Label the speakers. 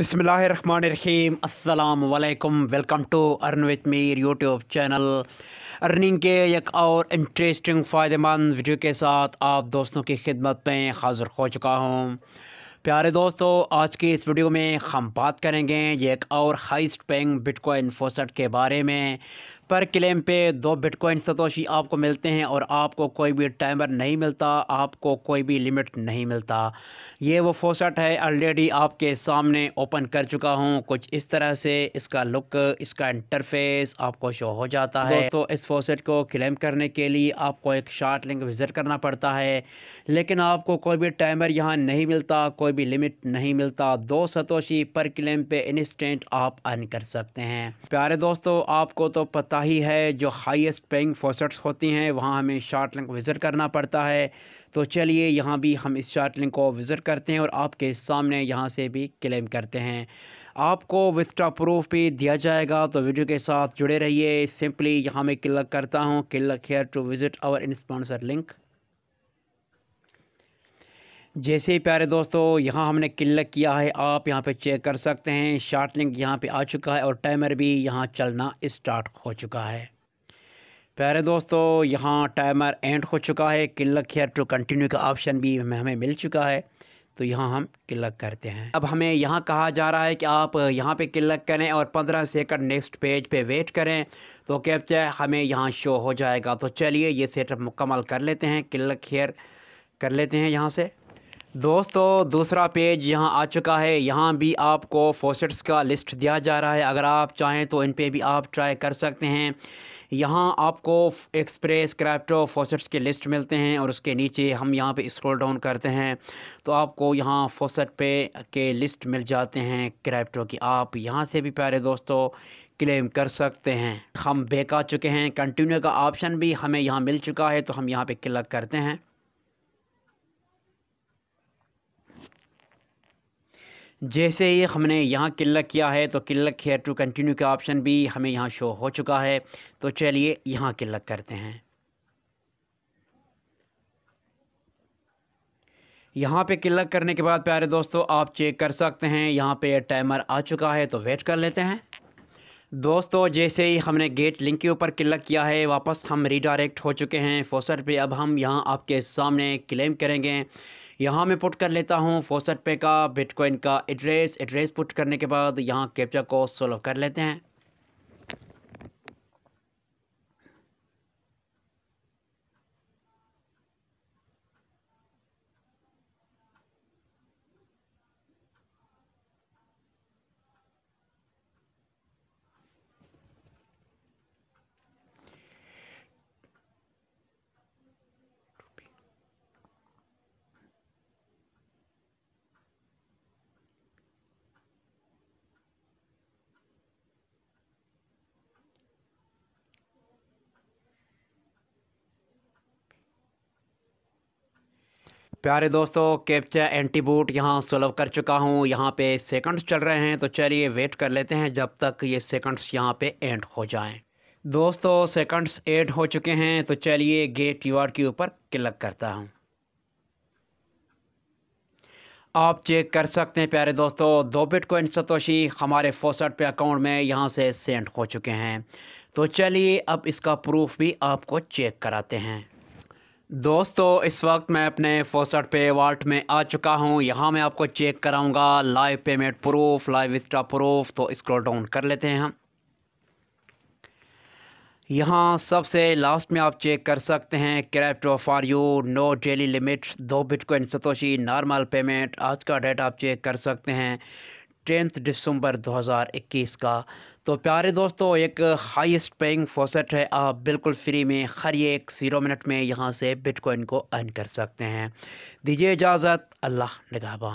Speaker 1: बिसमीम अल्लाम welcome to earn with Mir YouTube channel earning के एक और इंटरेस्टिंग फ़ायदेमंद वीडियो के साथ आप दोस्तों की खिदमत में हाज़िर हो चुका हूँ प्यारे दोस्तों आज की इस वीडियो में हम बात करेंगे ये एक और हाइस्ट पेंग बिटकॉइन फोसेट के बारे में पर क्लेम पे दो बिटकॉइन सतोशी आपको मिलते हैं और आपको कोई भी टाइमर नहीं मिलता आपको कोई भी लिमिट नहीं मिलता ये वो फोसेट है ऑलरेडी आपके सामने ओपन कर चुका हूँ कुछ इस तरह से इसका लुक इसका इंटरफेस आपको शो हो जाता है तो इस फोसेट को क्लेम करने के लिए आपको एक शार्ट लिंक विज़िट करना पड़ता है लेकिन आपको कोई भी टाइमर यहाँ नहीं मिलता कोई भी लिमिट नहीं मिलता दो सतोशी पर क्लेम पे इंस्टेंट आप अर्न कर सकते हैं प्यारे दोस्तों आपको तो पता ही है जो हाईएस्ट पेइंग फोसट्स होती हैं वहाँ हमें शार्ट लिंक विज़िट करना पड़ता है तो चलिए यहाँ भी हम इस शार्ट लिंक को विज़िट करते हैं और आपके सामने यहाँ से भी क्लेम करते हैं आपको विस्टा प्रूफ भी दिया जाएगा तो वीडियो के साथ जुड़े रहिए सिंपली यहाँ मैं क्लिक करता हूँ click here to visit our in sponsor link जैसे ही प्यारे दोस्तों यहाँ हमने क्लिक किया है आप यहाँ पे चेक कर सकते हैं शार्ट लिंक यहाँ पे आ चुका है और टाइमर भी यहाँ चलना स्टार्ट हो चुका है प्यारे दोस्तों यहाँ टाइमर एंड हो चुका है क्लिक हेयर टू कंटिन्यू का ऑप्शन भी हमें मिल चुका है तो यहाँ हम क्लिक करते हैं अब हमें यहाँ कहा जा रहा है कि आप यहाँ पे क्लिक करें और 15 सेकंड नेक्स्ट पेज पे वेट करें तो कैप्चा हमें यहाँ शो हो जाएगा तो चलिए ये सेटअप मुकम्मल कर लेते हैं क्लिक हेयर कर लेते हैं यहाँ से दोस्तों दूसरा पेज यहाँ आ चुका है यहाँ भी आपको फोसेट्स का लिस्ट दिया जा रहा है अगर आप चाहें तो इन पे भी आप ट्राई कर सकते हैं यहाँ आपको एक्सप्रेस क्राफ्टो फोसेट्स के लिस्ट मिलते हैं और उसके नीचे हम यहाँ पे स्क्रॉल डाउन करते हैं तो आपको यहाँ फोसेट पे के लिस्ट मिल जाते हैं क्राफ्टो की आप यहाँ से भी प्यारे दोस्तों क्लेम कर सकते हैं हम बेक आ चुके हैं कंटिन्यू का ऑप्शन भी हमें यहाँ मिल चुका है तो हम यहाँ पर क्लिक करते हैं जैसे ही हमने यहाँ क्लिक किया है तो क्लिक हेयर टू कंटिन्यू का ऑप्शन भी हमें यहाँ शो हो चुका है तो चलिए यहाँ क्लिक करते हैं यहाँ पे क्लिक करने के बाद प्यारे दोस्तों आप चेक कर सकते हैं यहाँ पे टाइमर आ चुका है तो वेट कर लेते हैं दोस्तों जैसे ही हमने गेट लिंक के ऊपर क्लिक किया है वापस हम रिडायरेक्ट हो चुके हैं फोसर पे अब हम यहाँ आपके सामने क्लेम करेंगे यहाँ मैं पुट कर लेता हूँ फोसट पे का बिटकॉइन का एड्रेस एड्रेस पुट करने के बाद यहाँ कैप्चा को सोल्व कर लेते हैं प्यारे दोस्तों कैप्चा एंटीबूट यहाँ सलव कर चुका हूँ यहाँ पे सेकंड्स चल रहे हैं तो चलिए वेट कर लेते हैं जब तक ये सेकंड्स यहाँ पे एंड हो जाएं दोस्तों सेकंड्स एंड हो चुके हैं तो चलिए गेट यूआर के ऊपर क्लिक करता हूँ आप चेक कर सकते हैं प्यारे दोस्तों दो बिट कोइन सतोशी हमारे फोसट पे अकाउंट में यहाँ से सेंड हो चुके हैं तो चलिए अब इसका प्रूफ भी आपको चेक कराते हैं दोस्तों इस वक्त मैं अपने फोसट पे वाल्ट में आ चुका हूँ यहाँ मैं आपको चेक कराऊँगा लाइव पेमेंट प्रूफ लाइव विस्ट्रा प्रूफ तो स्क्रॉल डाउन कर लेते हैं हम यहाँ सबसे लास्ट में आप चेक कर सकते हैं crypto for you no daily limit दो बिटकॉइन सतोशी नॉर्मल पेमेंट आज का डेट आप चेक कर सकते हैं टेंथ दिसंबर 2021 का तो प्यारे दोस्तों एक हाईएस्ट पेइंग फोसेट है आप बिल्कुल फ्री में हर एक जीरो मिनट में यहाँ से बिटकॉइन को अर्न कर सकते हैं दीजिए इजाज़त अल्लाह नगाबा